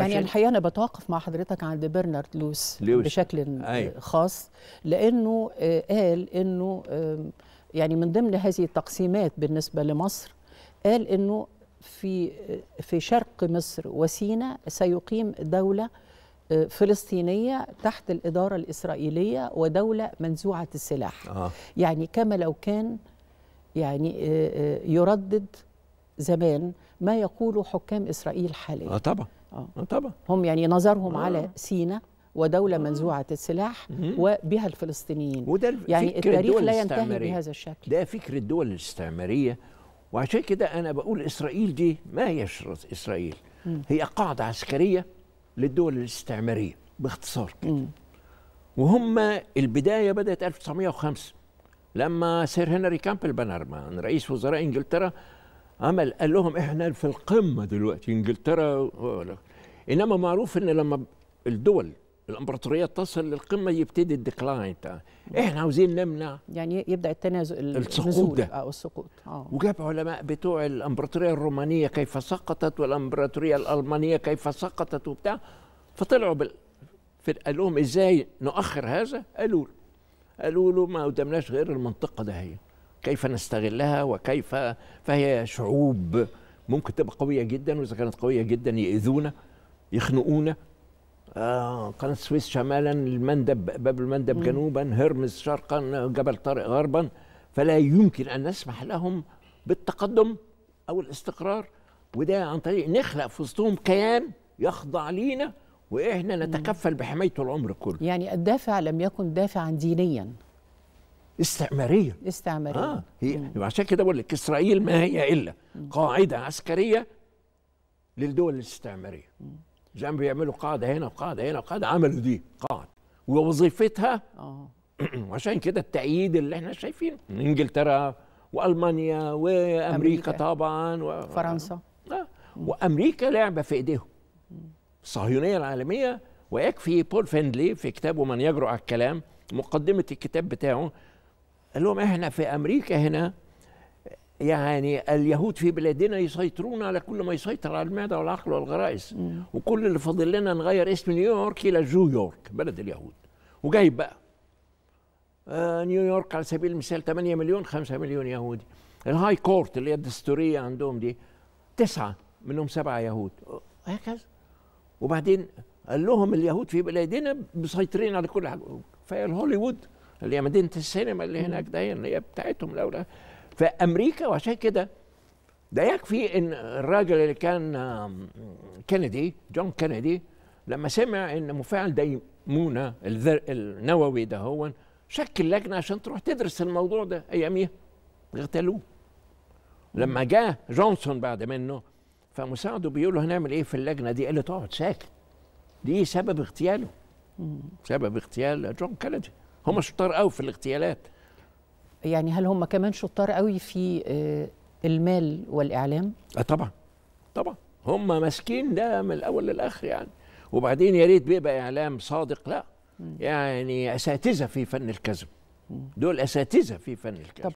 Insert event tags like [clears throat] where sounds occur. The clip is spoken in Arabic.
يعني الحقيقه انا بتوقف مع حضرتك عند برنارد لوس ليوش. بشكل أي. أيوه. خاص لانه آه، قال انه يعني من ضمن هذه التقسيمات بالنسبه لمصر قال انه في آه، في شرق مصر وسينا سيقيم دوله آه، فلسطينيه تحت الاداره الاسرائيليه ودوله منزوعه السلاح آه. يعني كما لو كان يعني يردد زمان ما يقوله حكام اسرائيل حاليا اه طبعا آه. طبعا هم يعني نظرهم آه. على سينا ودولة آه. منزوعة السلاح وبها الفلسطينيين وده يعني التاريخ لا ينتهي بهذا الشكل ده فكر الدول الاستعمارية وعشان كده أنا بقول إسرائيل دي ما هي إسرائيل مم. هي قاعدة عسكرية للدول الاستعمارية باختصار كده مم. وهم البداية بدأت 1905 لما سير هنري كامبل بنرمان رئيس وزراء انجلترا عمل قال لهم احنا في القمه دلوقتي انجلترا انما معروف ان لما الدول الامبراطوريات تصل للقمه يبتدي الديكلاين احنا عاوزين نمنع يعني يبدا التنازل السقوط ده او آه، السقوط اه وجاب علماء بتوع الامبراطوريه الرومانيه كيف سقطت والامبراطوريه الالمانيه كيف سقطت وبتاع فطلعوا بال... قال لهم ازاي نؤخر هذا؟ قالوا قالوا له ما قدامناش غير المنطقه ده هي كيف نستغلها وكيف فهي شعوب ممكن تبقى قويه جدا واذا كانت قويه جدا ياذونا يخنقونا آه قناة السويس شمالا المندب باب المندب مم. جنوبا هرمز شرقا جبل طارق غربا فلا يمكن أن نسمح لهم بالتقدم أو الاستقرار وده عن طريق نخلق في وسطهم كيان يخضع لينا واحنا نتكفل بحمايته العمر كله يعني الدافع لم يكن دافعا دينيا استعماريا استعماريا اه هي عشان كده بقول لك اسرائيل ما هي الا قاعده عسكريه للدول الاستعماريه جنب بيعملوا قاعده هنا وقاعده هنا وقاعده عملوا دي قاعده ووظيفتها اه [clears throat] عشان كده التأييد اللي احنا شايفينه انجلترا والمانيا وامريكا أمريكا. طبعا و... فرنسا آه. وامريكا لعبه في ايديهم الصهيونيه العالميه ويكفي بول فيندلي في كتابه من يجرؤ على الكلام مقدمه الكتاب بتاعه قال لهم احنا في امريكا هنا يعني اليهود في بلادنا يسيطرون على كل ما يسيطر على المعده والعقل والغرائز وكل اللي فاضل لنا نغير اسم نيويورك الى جويورك بلد اليهود وجايب بقى آه نيويورك على سبيل المثال 8 مليون 5 مليون يهودي الهاي كورت اللي هي الدستوريه عندهم دي تسعه منهم سبعه يهود وهكذا وبعدين قال لهم اليهود في بلادنا مسيطرين على كل حاجه فهي الهوليوود اللي هي مدينه السينما اللي هناك دي اللي هي بتاعتهم الاولى فامريكا وعشان كده ده يكفي ان الراجل اللي كان كندي جون كندي لما سمع ان مفاعل ديمونه النووي ده هو شكل لجنه عشان تروح تدرس الموضوع ده اياميها اغتالوه لما جاء جونسون بعد منه فمساعده بيقول له هنعمل ايه في اللجنه دي؟ قال له تقعد ساكت دي سبب اغتياله سبب اغتيال جون كندي هم شطار قوي في الاغتيالات يعني هل هم كمان شطار قوي في آه، المال والاعلام آه، طبعا طبعا هم ماسكين ده من الاول للاخر يعني وبعدين يا ريت بيبقى اعلام صادق لا يعني اساتذه في فن الكذب دول اساتذه في فن الكذب